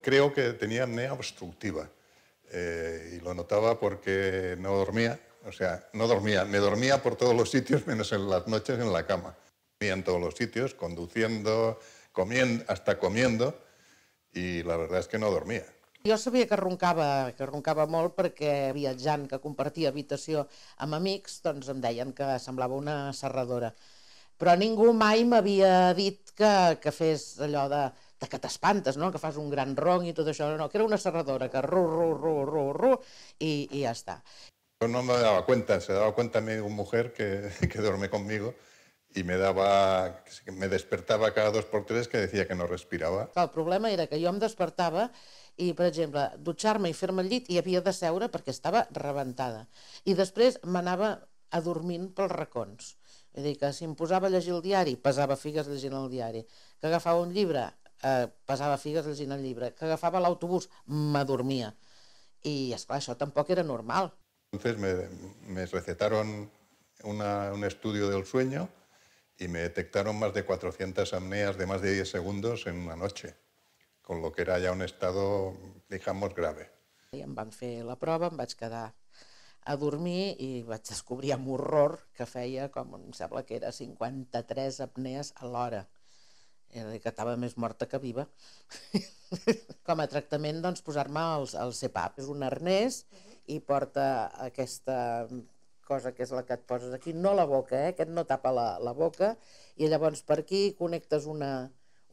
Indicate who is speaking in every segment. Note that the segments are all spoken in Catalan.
Speaker 1: Creo que tenía apnea obstructiva eh, y lo notaba porque no dormía, o sea, no dormía, me dormía por todos los sitios menos en las noches en la cama. Dormía en todos los sitios, conduciendo, comiendo, hasta comiendo y la verdad es que no dormía.
Speaker 2: Jo sabia que roncava, que roncava molt perquè viatjant que compartia habitació amb amics, doncs em deien que semblava una serradora. Però ningú mai m'havia dit que, que fes allò de de que t'espantes, no? que fas un gran ronc i tot això, no, que era una serradora que ru, ru, ru, ru, ru, i, i ja està.
Speaker 1: Yo no me daba cuenta, se daba cuenta mi mujer que, que duerme conmigo y me daba, me despertaba cada dos por tres que decía que no respirava.
Speaker 2: El problema era que jo em despertava i, per exemple, dutxar-me i fer-me el llit i havia de seure perquè estava rebentada. I després m'anava adormint pels racons. Vull dir que si em posava a llegir el diari, pesava figues llegint el diari. Que agafava un llibre, eh, pesava figues llegint el llibre, que agafava l'autobús, m'adormia. Y es això tampoc era normal.
Speaker 1: Entonces me, me recetaron una, un estudio del sueño y me detectaron más de 400 amneas de más de 10 segundos en una noche, con lo que era ya un estado, digamos, grave.
Speaker 2: I em van fer la prova, em vaig quedar a dormir i vaig descobrir amb horror que feia, com em sembla que era 53 apnees a l'hora. Eh, que estava més morta que viva, com a tractament doncs, posar-me el, el CEPAP. És un arnès i porta aquesta cosa que és la que et poses aquí, no la boca, eh? aquest no tapa la, la boca, i llavors per aquí connectes una,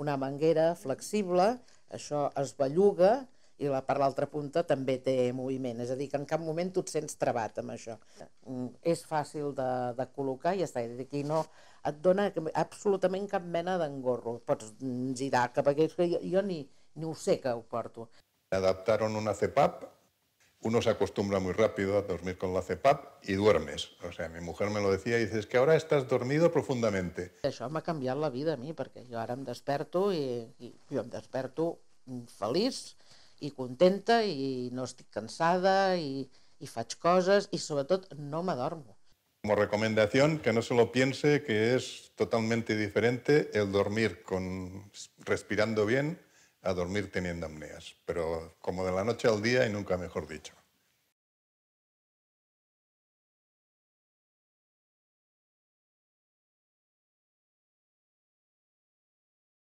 Speaker 2: una manguera flexible, això es belluga i la part l'altra punta també té moviment, és a dir, que en cap moment tu et sents trebat amb això. Mm, és fàcil de, de col·locar i ja està, i aquí no et dona absolutament cap mena d'engorro, pots girar cap aquells que jo, jo ni, ni ho sé que ho porto.
Speaker 1: Adaptaron una CPAP, uno se acostumbra muy rápido a dormir con la CPAP y duermes. O sea, mi mujer me lo decía y dices es que ahora estás dormido profundamente.
Speaker 2: Això m'ha canviat la vida a mi, perquè jo ara em desperto i, i jo em desperto feliç, Y contenta y no estoy cansada y i cosas, y sobre todo no me duermo.
Speaker 1: Como recomendación, que no se lo piense, que es totalmente diferente el dormir con, respirando bien a dormir teniendo apneas pero como de la noche al día y nunca mejor dicho.